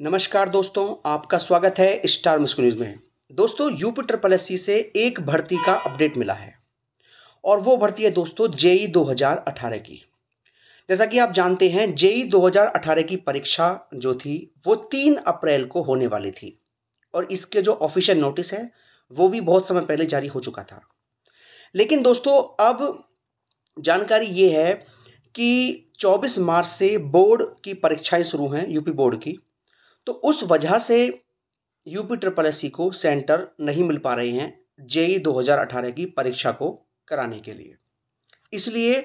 नमस्कार दोस्तों आपका स्वागत है स्टार मिस्को न्यूज़ में दोस्तों यूपी ट्रिपल एस से एक भर्ती का अपडेट मिला है और वो भर्ती है दोस्तों जेई 2018 की जैसा कि आप जानते हैं जेई 2018 की परीक्षा जो थी वो तीन अप्रैल को होने वाली थी और इसके जो ऑफिशियल नोटिस है वो भी बहुत समय पहले जारी हो चुका था लेकिन दोस्तों अब जानकारी ये है कि 24 मार्च से बोर्ड की परीक्षाएं शुरू हैं यूपी बोर्ड की तो उस वजह से यूपी ट्रिपल एस को सेंटर नहीं मिल पा रहे हैं e जेई 2018 की परीक्षा को कराने के लिए इसलिए e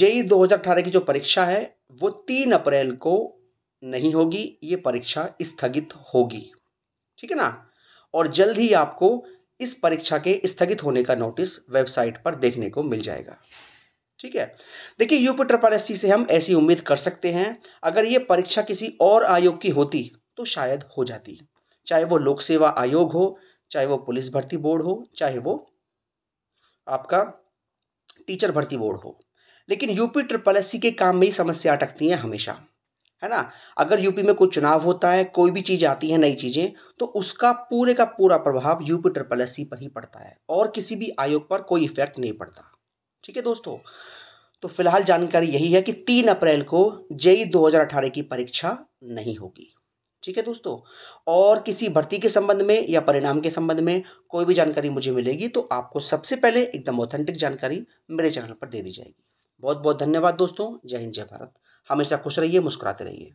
जेई 2018 की जो परीक्षा है वो तीन अप्रैल को नहीं होगी ये परीक्षा स्थगित होगी ठीक है ना और जल्द ही आपको इस परीक्षा के स्थगित होने का नोटिस वेबसाइट पर देखने को मिल जाएगा ठीक है देखिए यूपी ट्रिपल एस से हम ऐसी उम्मीद कर सकते हैं अगर ये परीक्षा किसी और आयोग की होती तो शायद हो जाती चाहे वो लोक सेवा आयोग हो चाहे वो पुलिस भर्ती बोर्ड हो चाहे वो आपका टीचर भर्ती बोर्ड हो लेकिन यूपी ट्रिपल एस के काम में ही समस्या अटकती है हमेशा है ना अगर यूपी में कोई चुनाव होता है कोई भी चीज़ आती है नई चीज़ें तो उसका पूरे का पूरा प्रभाव यूपी ट्रिपल एस पर ही पड़ता है और किसी भी आयोग पर कोई इफेक्ट नहीं पड़ता ठीक है दोस्तों तो फिलहाल जानकारी यही है कि तीन अप्रैल को जेई 2018 की परीक्षा नहीं होगी ठीक है दोस्तों और किसी भर्ती के संबंध में या परिणाम के संबंध में कोई भी जानकारी मुझे मिलेगी तो आपको सबसे पहले एकदम ऑथेंटिक जानकारी मेरे चैनल पर दे दी जाएगी बहुत बहुत धन्यवाद दोस्तों जय हिंद जय भारत हमेशा खुश रहिए मुस्कुराते रहिए